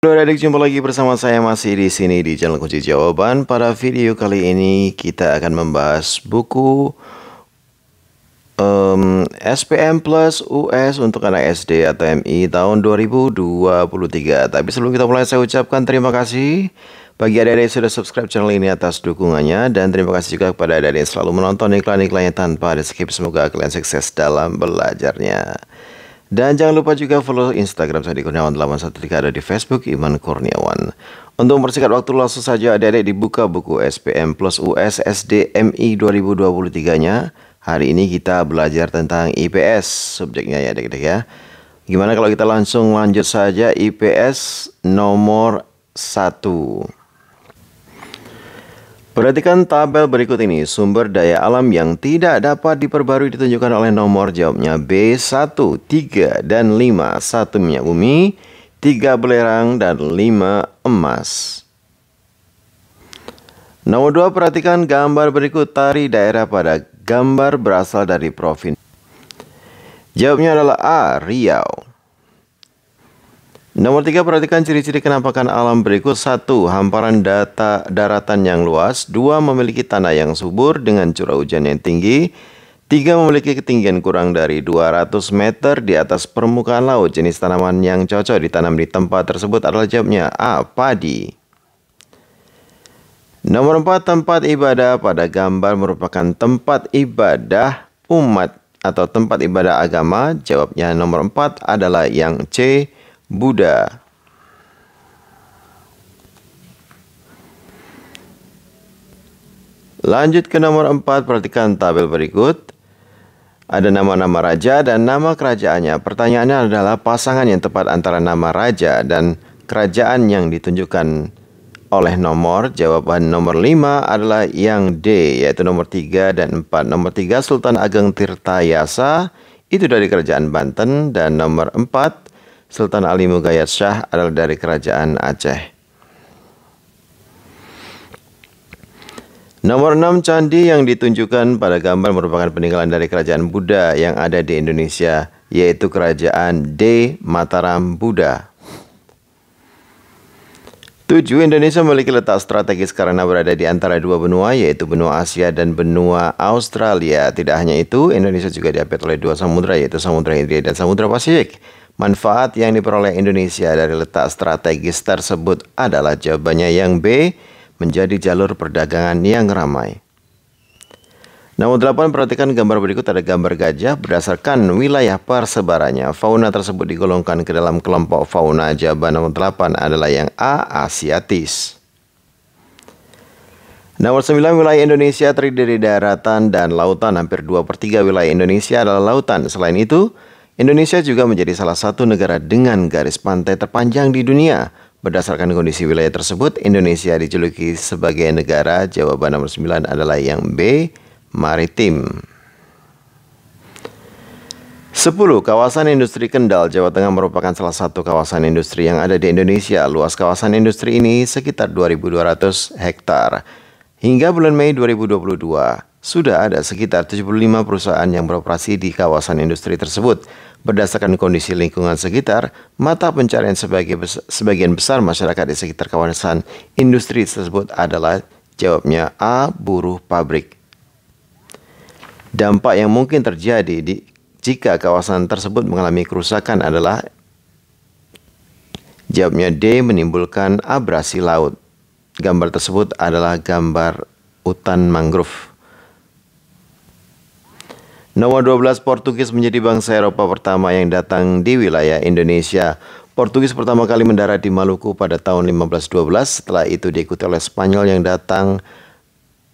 Halo adik jumpa lagi bersama saya masih di sini di channel kunci jawaban. Pada video kali ini kita akan membahas buku um, SPM Plus US untuk anak SD atau MI tahun 2023. Tapi sebelum kita mulai saya ucapkan terima kasih bagi adik-adik yang sudah subscribe channel ini atas dukungannya dan terima kasih juga kepada adik-adik yang selalu menonton iklan-iklannya tanpa ada skip. Semoga kalian sukses dalam belajarnya. Dan jangan lupa juga follow Instagram saya di Kurniawan 813 ada di Facebook Iman Kurniawan. Untuk mempersingkat waktu langsung saja adik-adik dibuka buku SPM plus US SDMI 2023-nya. Hari ini kita belajar tentang IPS subjeknya ya adik-adik ya. Gimana kalau kita langsung lanjut saja IPS nomor 1. Perhatikan tabel berikut ini. Sumber daya alam yang tidak dapat diperbarui ditunjukkan oleh nomor jawabnya B1, 3, dan 5. 1 minyak bumi, 3 belerang, dan 5 emas. Nomor 2 perhatikan gambar berikut tari daerah pada gambar berasal dari provinsi. Jawabnya adalah A, Riau. Nomor tiga perhatikan ciri-ciri kenampakan alam berikut. satu Hamparan data daratan yang luas. dua Memiliki tanah yang subur dengan curah hujan yang tinggi. tiga Memiliki ketinggian kurang dari 200 meter di atas permukaan laut. Jenis tanaman yang cocok ditanam di tempat tersebut adalah jawabnya A. Padi. Nomor empat Tempat ibadah pada gambar merupakan tempat ibadah umat atau tempat ibadah agama. Jawabnya nomor empat adalah yang C Buddha. Lanjut ke nomor 4, perhatikan tabel berikut. Ada nama-nama raja dan nama kerajaannya. Pertanyaannya adalah pasangan yang tepat antara nama raja dan kerajaan yang ditunjukkan oleh nomor. Jawaban nomor 5 adalah yang D, yaitu nomor 3 dan 4. Nomor 3 Sultan Ageng Tirtayasa, itu dari kerajaan Banten. Dan nomor 4 Sultan Ali Mughayat Shah adalah dari kerajaan Aceh. Nomor 6 candi yang ditunjukkan pada gambar merupakan peninggalan dari kerajaan Buddha yang ada di Indonesia, yaitu kerajaan D. Mataram Buddha. 7. Indonesia memiliki letak strategis karena berada di antara dua benua, yaitu benua Asia dan benua Australia. Tidak hanya itu, Indonesia juga diapit oleh dua samudera, yaitu Samudra Hindia dan Samudra Pasifik. Manfaat yang diperoleh Indonesia dari letak strategis tersebut adalah jawabannya yang B, menjadi jalur perdagangan yang ramai. Nomor 8 perhatikan gambar berikut ada gambar gajah berdasarkan wilayah persebarannya. Fauna tersebut digolongkan ke dalam kelompok fauna jawaban nomor 8 adalah yang A asiatis. Nomor 9 wilayah Indonesia terdiri dari daratan dan lautan. Hampir 2 per 3 wilayah Indonesia adalah lautan. Selain itu, Indonesia juga menjadi salah satu negara dengan garis pantai terpanjang di dunia. Berdasarkan kondisi wilayah tersebut, Indonesia dijuluki sebagai negara jawaban nomor 9 adalah yang B, maritim. 10. Kawasan industri Kendal, Jawa Tengah merupakan salah satu kawasan industri yang ada di Indonesia. Luas kawasan industri ini sekitar 2.200 hektar. Hingga bulan Mei 2022, sudah ada sekitar 75 perusahaan yang beroperasi di kawasan industri tersebut. Berdasarkan kondisi lingkungan sekitar, mata pencarian sebagai bes sebagian besar masyarakat di sekitar kawasan industri tersebut adalah jawabnya A. Buruh pabrik. Dampak yang mungkin terjadi di, jika kawasan tersebut mengalami kerusakan adalah jawabnya D. Menimbulkan abrasi laut. Gambar tersebut adalah gambar hutan mangrove. Nomor 12 Portugis menjadi bangsa Eropa pertama yang datang di wilayah Indonesia. Portugis pertama kali mendarat di Maluku pada tahun 1512, setelah itu diikuti oleh Spanyol yang datang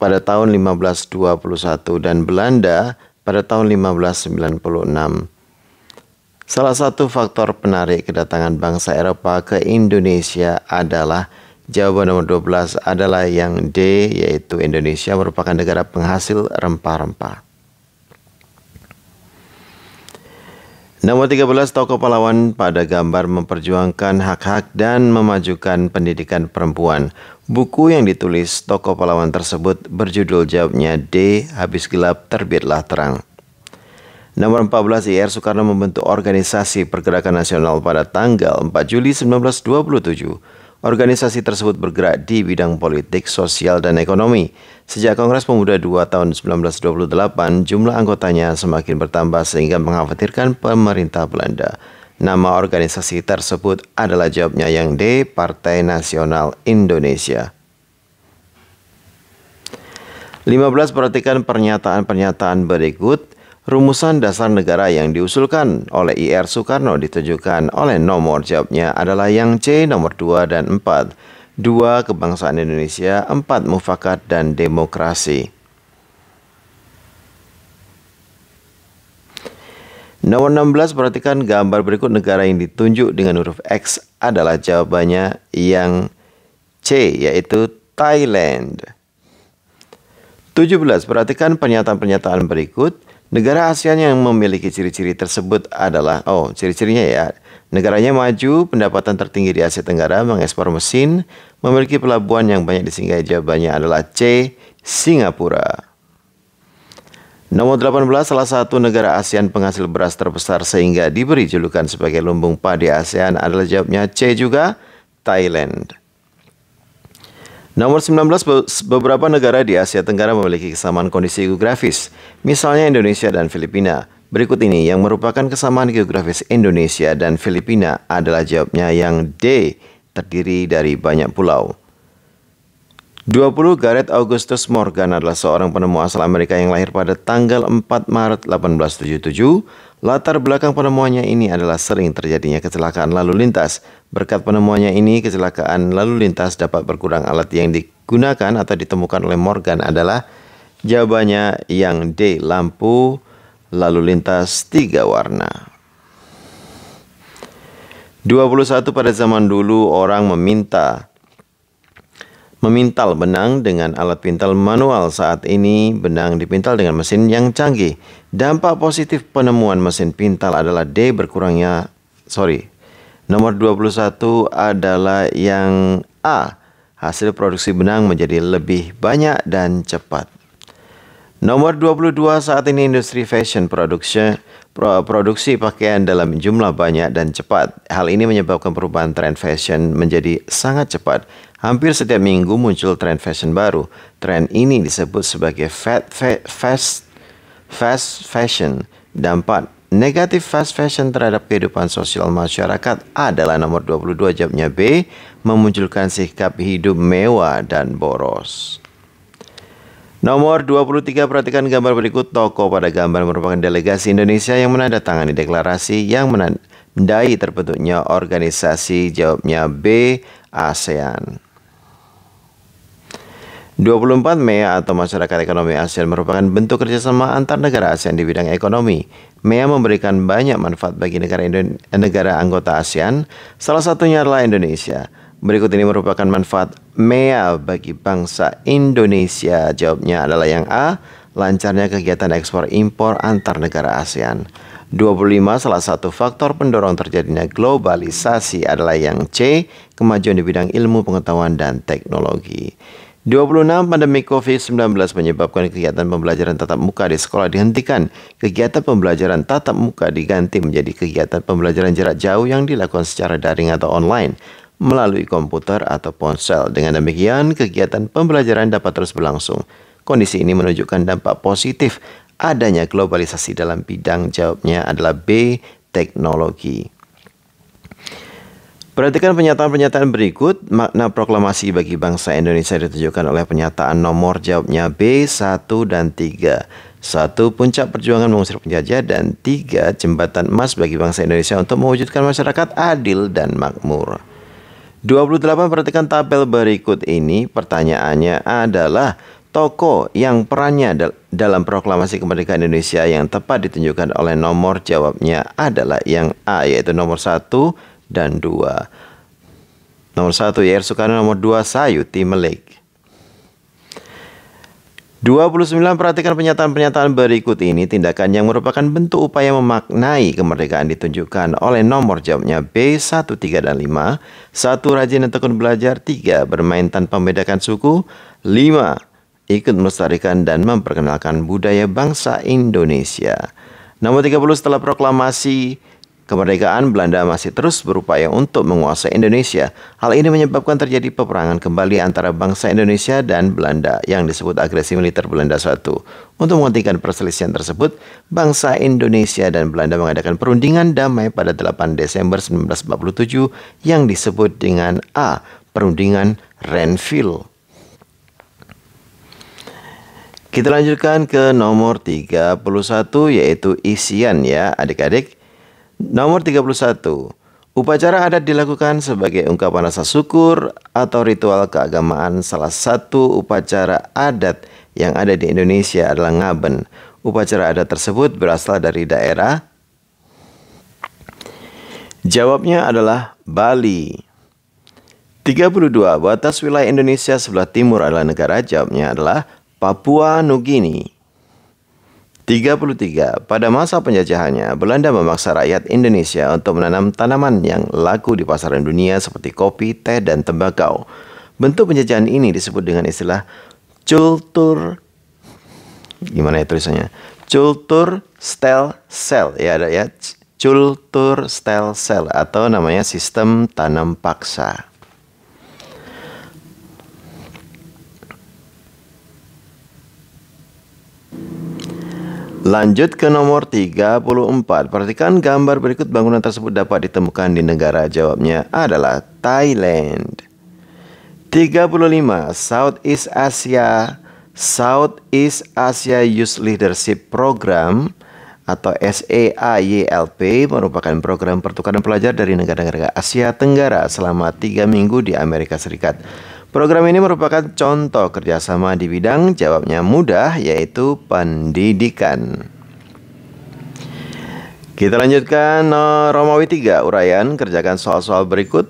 pada tahun 1521 dan Belanda pada tahun 1596. Salah satu faktor penarik kedatangan bangsa Eropa ke Indonesia adalah jawaban nomor 12 adalah yang D yaitu Indonesia merupakan negara penghasil rempah-rempah. Nomor 13 tokoh pahlawan pada gambar memperjuangkan hak-hak dan memajukan pendidikan perempuan. Buku yang ditulis tokoh pahlawan tersebut berjudul jawabnya D. Habis gelap terbitlah terang. Nomor 14 IR Soekarno membentuk organisasi pergerakan nasional pada tanggal 4 Juli 1927 Organisasi tersebut bergerak di bidang politik, sosial, dan ekonomi. Sejak Kongres Pemuda 2 tahun 1928, jumlah anggotanya semakin bertambah sehingga mengkhawatirkan pemerintah Belanda. Nama organisasi tersebut adalah jawabnya yang D, Partai Nasional Indonesia. 15. Perhatikan pernyataan-pernyataan berikut. Rumusan dasar negara yang diusulkan oleh IR Soekarno ditujukan oleh nomor jawabnya adalah yang C nomor 2 dan 4. 2 kebangsaan Indonesia, 4 mufakat dan demokrasi. Nomor 16 perhatikan gambar berikut negara yang ditunjuk dengan huruf X adalah jawabannya yang C yaitu Thailand. 17 perhatikan pernyataan-pernyataan berikut. Negara ASEAN yang memiliki ciri-ciri tersebut adalah oh, ciri-cirinya ya. Negaranya maju, pendapatan tertinggi di Asia Tenggara, mengekspor mesin, memiliki pelabuhan yang banyak disinggahi jawabannya adalah C, Singapura. Nomor 18 salah satu negara ASEAN penghasil beras terbesar sehingga diberi julukan sebagai lumbung padi ASEAN adalah jawabnya C juga Thailand. Nomor 19, beberapa negara di Asia Tenggara memiliki kesamaan kondisi geografis, misalnya Indonesia dan Filipina. Berikut ini yang merupakan kesamaan geografis Indonesia dan Filipina adalah jawabnya yang D, terdiri dari banyak pulau. 20 Gareth Augustus Morgan adalah seorang penemu asal Amerika yang lahir pada tanggal 4 Maret 1877 Latar belakang penemuannya ini adalah sering terjadinya kecelakaan lalu lintas. Berkat penemuannya ini, kecelakaan lalu lintas dapat berkurang alat yang digunakan atau ditemukan oleh Morgan adalah jawabannya yang D, lampu lalu lintas tiga warna. 21 pada zaman dulu orang meminta memintal benang dengan alat pintal manual. Saat ini benang dipintal dengan mesin yang canggih. Dampak positif penemuan mesin pintal adalah D berkurangnya sorry. Nomor 21 adalah yang A. Hasil produksi benang menjadi lebih banyak dan cepat. Nomor 22 saat ini industri fashion production produksi pakaian dalam jumlah banyak dan cepat. Hal ini menyebabkan perubahan tren fashion menjadi sangat cepat. Hampir setiap minggu muncul tren fashion baru. Tren ini disebut sebagai fat, fat, fast fast fashion. Dampak negatif fast fashion terhadap kehidupan sosial masyarakat adalah nomor 22 jawabnya B, memunculkan sikap hidup mewah dan boros. Nomor 23 perhatikan gambar berikut toko pada gambar merupakan delegasi Indonesia yang menandatangani deklarasi yang menandai terbentuknya organisasi jawabnya B ASEAN. 24 MEA atau Masyarakat Ekonomi ASEAN merupakan bentuk kerjasama antar negara ASEAN di bidang ekonomi. MEA memberikan banyak manfaat bagi negara, negara anggota ASEAN, salah satunya adalah Indonesia. Berikut ini merupakan manfaat MEA bagi bangsa Indonesia. Jawabnya adalah yang A, lancarnya kegiatan ekspor impor antar negara ASEAN. 25 salah satu faktor pendorong terjadinya globalisasi adalah yang C, kemajuan di bidang ilmu pengetahuan dan teknologi. 26 pandemi COVID-19 menyebabkan kegiatan pembelajaran tatap muka di sekolah dihentikan. Kegiatan pembelajaran tatap muka diganti menjadi kegiatan pembelajaran jarak jauh yang dilakukan secara daring atau online melalui komputer atau ponsel. Dengan demikian, kegiatan pembelajaran dapat terus berlangsung. Kondisi ini menunjukkan dampak positif adanya globalisasi dalam bidang jawabnya adalah B, teknologi. Perhatikan pernyataan-pernyataan berikut. Makna proklamasi bagi bangsa Indonesia ditunjukkan oleh pernyataan nomor jawabnya B, 1 dan 3. Satu puncak perjuangan mengusir penjajah dan tiga jembatan emas bagi bangsa Indonesia untuk mewujudkan masyarakat adil dan makmur. 28 perhatikan tabel berikut ini. Pertanyaannya adalah toko yang perannya dalam proklamasi kemerdekaan Indonesia yang tepat ditunjukkan oleh nomor jawabnya adalah yang A yaitu nomor 1, dan 2. Nomor 1 Yair Soekarno, nomor 2 Sayuti Melik. 29 perhatikan pernyataan-pernyataan berikut ini tindakan yang merupakan bentuk upaya memaknai kemerdekaan ditunjukkan oleh nomor jawabnya B 1 3 dan 5 1 rajin dan tekun belajar 3 bermain tanpa membedakan suku 5 ikut melestarikan dan memperkenalkan budaya bangsa Indonesia. Nomor 30 setelah proklamasi Kemerdekaan Belanda masih terus berupaya untuk menguasai Indonesia. Hal ini menyebabkan terjadi peperangan kembali antara bangsa Indonesia dan Belanda yang disebut agresi militer Belanda I. Untuk menghentikan perselisihan tersebut, bangsa Indonesia dan Belanda mengadakan perundingan damai pada 8 Desember 1947 yang disebut dengan A. Perundingan Renville. Kita lanjutkan ke nomor 31 yaitu isian ya adik-adik. Nomor 31. Upacara adat dilakukan sebagai ungkapan rasa syukur atau ritual keagamaan. Salah satu upacara adat yang ada di Indonesia adalah ngaben. Upacara adat tersebut berasal dari daerah Jawabnya adalah Bali. 32. Batas wilayah Indonesia sebelah timur adalah negara. Jawabnya adalah Papua Nugini. 33. Pada masa penjajahannya, Belanda memaksa rakyat Indonesia untuk menanam tanaman yang laku di pasaran dunia seperti kopi, teh, dan tembakau. Bentuk penjajahan ini disebut dengan istilah cultur gimana ya tulisannya? Cultur stel sel ya ada ya cultur stel sel atau namanya sistem tanam paksa. Lanjut ke nomor 34. Perhatikan gambar berikut bangunan tersebut dapat ditemukan di negara jawabnya adalah Thailand. 35. Southeast Asia Southeast Asia Youth Leadership Program atau SAAYLP merupakan program pertukaran pelajar dari negara-negara Asia Tenggara selama tiga minggu di Amerika Serikat. Program ini merupakan contoh kerjasama di bidang jawabnya mudah yaitu pendidikan. Kita lanjutkan eh, Romawi 3 uraian kerjakan soal-soal berikut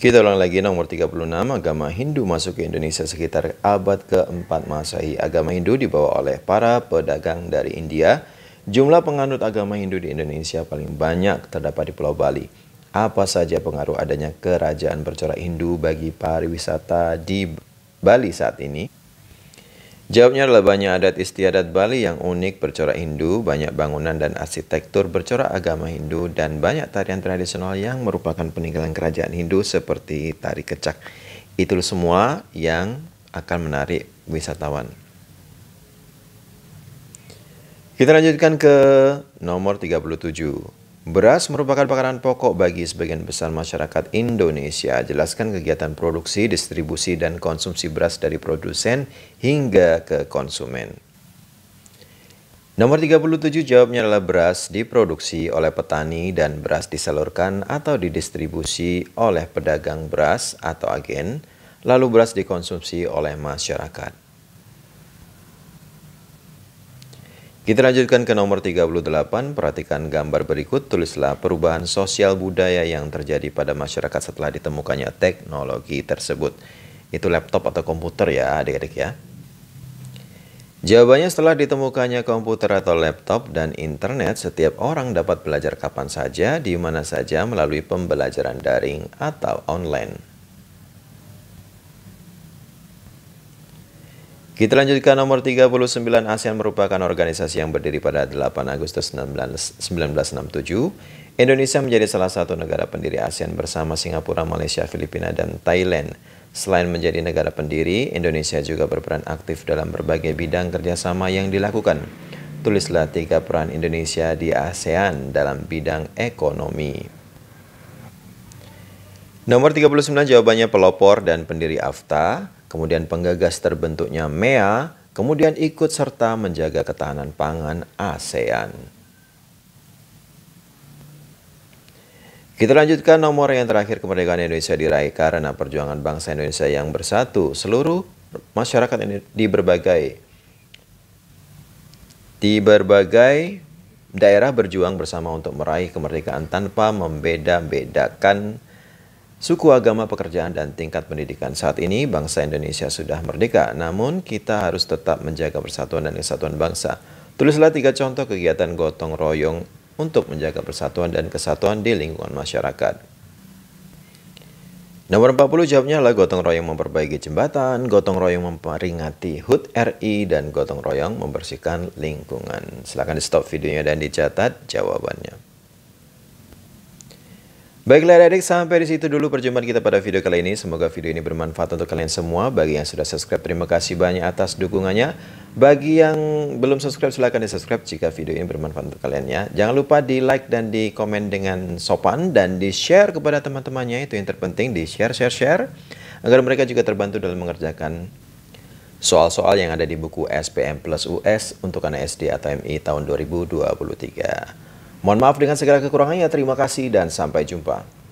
kita ulang lagi nomor 36, agama Hindu masuk ke Indonesia sekitar abad keempat Masehi. Agama Hindu dibawa oleh para pedagang dari India. Jumlah penganut agama Hindu di Indonesia paling banyak terdapat di Pulau Bali apa saja pengaruh adanya kerajaan bercorak Hindu bagi pariwisata di Bali saat ini? Jawabnya adalah banyak adat istiadat Bali yang unik bercorak Hindu, banyak bangunan dan arsitektur bercorak agama Hindu, dan banyak tarian tradisional yang merupakan peninggalan kerajaan Hindu seperti tari kecak. Itu semua yang akan menarik wisatawan. Kita lanjutkan ke nomor 37. Beras merupakan makanan pokok bagi sebagian besar masyarakat Indonesia. Jelaskan kegiatan produksi, distribusi, dan konsumsi beras dari produsen hingga ke konsumen. Nomor 37 jawabnya adalah beras diproduksi oleh petani dan beras disalurkan atau didistribusi oleh pedagang beras atau agen, lalu beras dikonsumsi oleh masyarakat. Kita lanjutkan ke nomor 38, perhatikan gambar berikut, tulislah perubahan sosial budaya yang terjadi pada masyarakat setelah ditemukannya teknologi tersebut. Itu laptop atau komputer ya adik-adik ya. Jawabannya setelah ditemukannya komputer atau laptop dan internet, setiap orang dapat belajar kapan saja, di mana saja melalui pembelajaran daring atau online. Kita lanjutkan nomor 39 ASEAN merupakan organisasi yang berdiri pada 8 Agustus 1967. Indonesia menjadi salah satu negara pendiri ASEAN bersama Singapura, Malaysia, Filipina, dan Thailand. Selain menjadi negara pendiri, Indonesia juga berperan aktif dalam berbagai bidang kerjasama yang dilakukan. Tulislah tiga peran Indonesia di ASEAN dalam bidang ekonomi. Nomor 39 jawabannya pelopor dan pendiri AFTA kemudian penggagas terbentuknya MEA, kemudian ikut serta menjaga ketahanan pangan ASEAN. Kita lanjutkan nomor yang terakhir kemerdekaan Indonesia diraih karena perjuangan bangsa Indonesia yang bersatu seluruh masyarakat ini di berbagai di berbagai daerah berjuang bersama untuk meraih kemerdekaan tanpa membeda-bedakan suku agama pekerjaan dan tingkat pendidikan. Saat ini bangsa Indonesia sudah merdeka, namun kita harus tetap menjaga persatuan dan kesatuan bangsa. Tulislah tiga contoh kegiatan gotong royong untuk menjaga persatuan dan kesatuan di lingkungan masyarakat. Nomor 40 jawabnya adalah gotong royong memperbaiki jembatan, gotong royong memperingati HUT RI, dan gotong royong membersihkan lingkungan. Silahkan di stop videonya dan dicatat jawabannya. Baiklah adik-adik, sampai di situ dulu perjumpaan kita pada video kali ini. Semoga video ini bermanfaat untuk kalian semua. Bagi yang sudah subscribe, terima kasih banyak atas dukungannya. Bagi yang belum subscribe, silahkan di-subscribe jika video ini bermanfaat untuk kalian ya. Jangan lupa di-like dan di-komen dengan sopan dan di-share kepada teman-temannya. Itu yang terpenting, di-share, share, share. Agar mereka juga terbantu dalam mengerjakan soal-soal yang ada di buku SPM plus US untuk anak SD atau MI tahun 2023. Mohon maaf dengan segala kekurangannya. Terima kasih dan sampai jumpa.